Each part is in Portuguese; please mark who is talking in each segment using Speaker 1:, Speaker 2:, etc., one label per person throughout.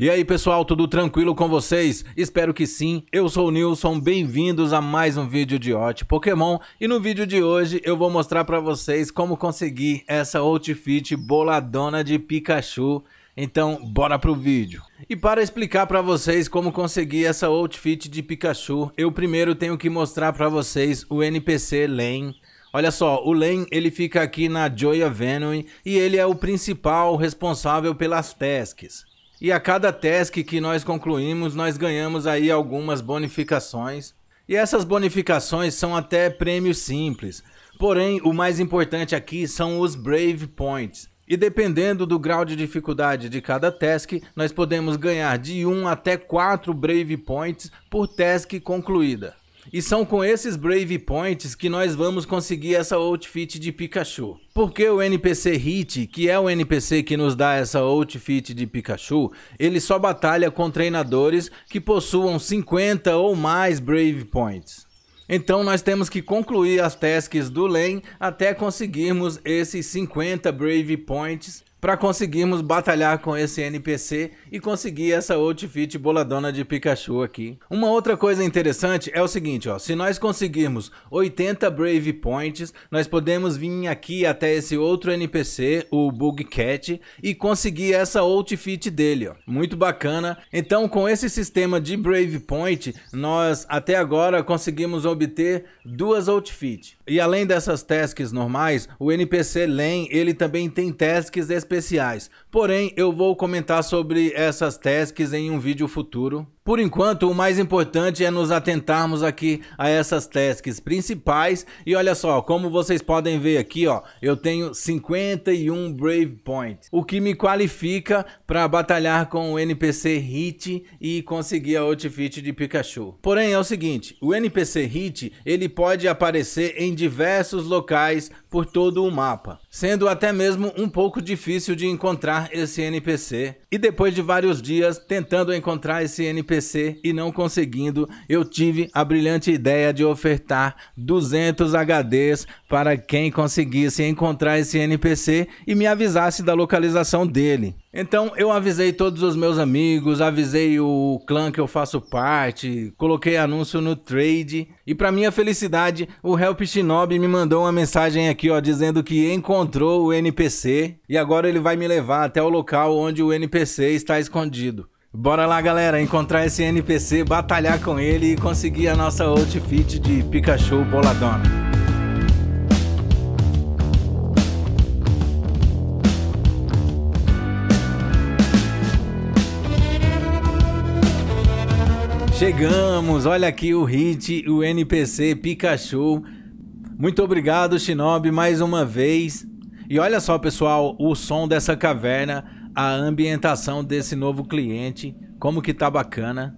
Speaker 1: E aí pessoal, tudo tranquilo com vocês? Espero que sim, eu sou o Nilson, bem-vindos a mais um vídeo de Hot Pokémon E no vídeo de hoje eu vou mostrar para vocês como conseguir essa outfit boladona de Pikachu Então bora pro vídeo E para explicar para vocês como conseguir essa outfit de Pikachu Eu primeiro tenho que mostrar para vocês o NPC Len. Olha só, o Len ele fica aqui na Joya Venom e ele é o principal responsável pelas tasks. E a cada task que nós concluímos, nós ganhamos aí algumas bonificações. E essas bonificações são até prêmios simples. Porém, o mais importante aqui são os Brave Points. E dependendo do grau de dificuldade de cada task, nós podemos ganhar de 1 até 4 Brave Points por task concluída. E são com esses Brave Points que nós vamos conseguir essa outfit de Pikachu. Porque o NPC Hit, que é o NPC que nos dá essa outfit de Pikachu, ele só batalha com treinadores que possuam 50 ou mais Brave Points. Então nós temos que concluir as tasks do Len até conseguirmos esses 50 Brave Points para conseguirmos batalhar com esse NPC e conseguir essa outfit boladona de Pikachu aqui. Uma outra coisa interessante é o seguinte, ó, se nós conseguirmos 80 Brave Points, nós podemos vir aqui até esse outro NPC, o Bug Cat, e conseguir essa outfit dele, ó. Muito bacana. Então, com esse sistema de Brave Point, nós até agora conseguimos obter duas outfits. E além dessas tasks normais, o NPC Len, ele também tem tasks específicas especiais. Porém, eu vou comentar sobre essas tasks em um vídeo futuro, por enquanto, o mais importante é nos atentarmos aqui a essas tasks principais. E olha só, como vocês podem ver aqui, ó, eu tenho 51 Brave Points, o que me qualifica para batalhar com o NPC Hit e conseguir a outfit de Pikachu. Porém, é o seguinte, o NPC Hit, ele pode aparecer em diversos locais por todo o mapa, sendo até mesmo um pouco difícil de encontrar esse NPC. E depois de vários dias tentando encontrar esse NPC, e não conseguindo, eu tive a brilhante ideia de ofertar 200 HDs para quem conseguisse encontrar esse NPC e me avisasse da localização dele. Então eu avisei todos os meus amigos, avisei o clã que eu faço parte, coloquei anúncio no trade e para minha felicidade, o Help Shinobi me mandou uma mensagem aqui, ó, dizendo que encontrou o NPC e agora ele vai me levar até o local onde o NPC está escondido. Bora lá, galera, encontrar esse NPC, batalhar com ele e conseguir a nossa outfit de Pikachu boladona. Chegamos, olha aqui o hit, o NPC Pikachu. Muito obrigado, Shinobi, mais uma vez. E olha só, pessoal, o som dessa caverna a ambientação desse novo cliente, como que tá bacana.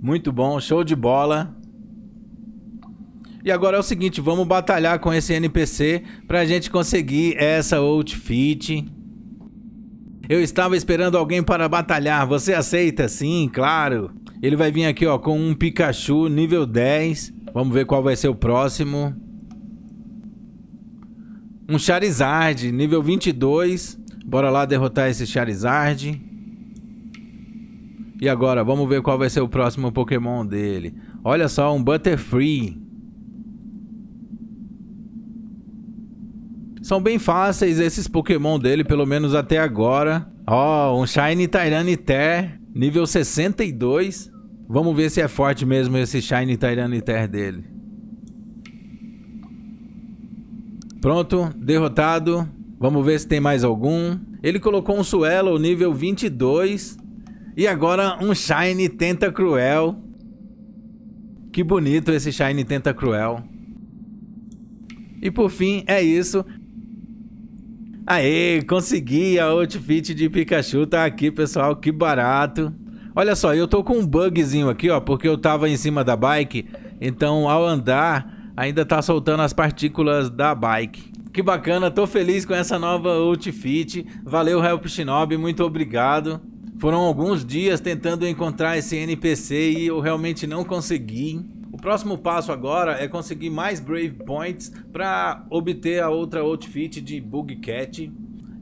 Speaker 1: Muito bom, show de bola. E agora é o seguinte, vamos batalhar com esse NPC pra gente conseguir essa outfit. Eu estava esperando alguém para batalhar, você aceita? Sim, claro. Ele vai vir aqui ó, com um Pikachu nível 10. Vamos ver qual vai ser o próximo. Um Charizard nível 22. Bora lá derrotar esse Charizard. E agora, vamos ver qual vai ser o próximo Pokémon dele. Olha só, um Butterfree. São bem fáceis esses Pokémon dele, pelo menos até agora. Ó, oh, um Shiny Tyranitar, nível 62. Vamos ver se é forte mesmo esse Shiny Tyranitar dele. Pronto, derrotado. Vamos ver se tem mais algum. Ele colocou um Suelo nível 22. E agora um Shine Tenta Cruel. Que bonito esse Shine Tenta Cruel. E por fim, é isso. Aê, consegui a outfit de Pikachu, tá aqui, pessoal, que barato. Olha só, eu tô com um bugzinho aqui, ó, porque eu tava em cima da bike, então ao andar ainda tá soltando as partículas da bike. Que bacana, tô feliz com essa nova outfit. Valeu, Help Shinobi, muito obrigado. Foram alguns dias tentando encontrar esse NPC e eu realmente não consegui. O próximo passo agora é conseguir mais Brave Points para obter a outra outfit de Bug Cat.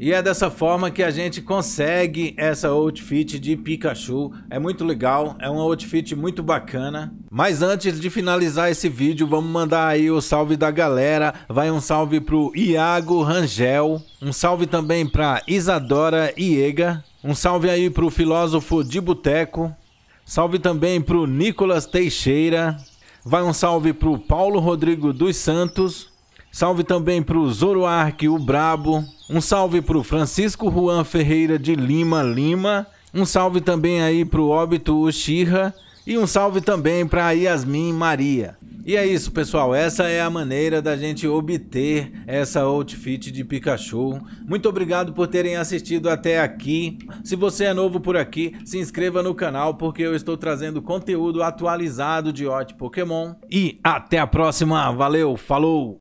Speaker 1: E é dessa forma que a gente consegue essa outfit de Pikachu. É muito legal, é uma outfit muito bacana. Mas antes de finalizar esse vídeo, vamos mandar aí o salve da galera. Vai um salve pro Iago Rangel, um salve também pra Isadora Iega, um salve aí pro filósofo de Boteco, salve também pro Nicolas Teixeira, vai um salve pro Paulo Rodrigo dos Santos, Salve também para o Zoroark, o Brabo. Um salve para o Francisco Juan Ferreira de Lima Lima. Um salve também aí para o Óbito Ushira. E um salve também para Yasmin Maria. E é isso, pessoal. Essa é a maneira da gente obter essa outfit de Pikachu. Muito obrigado por terem assistido até aqui. Se você é novo por aqui, se inscreva no canal porque eu estou trazendo conteúdo atualizado de Hot Pokémon. E até a próxima. Valeu, falou!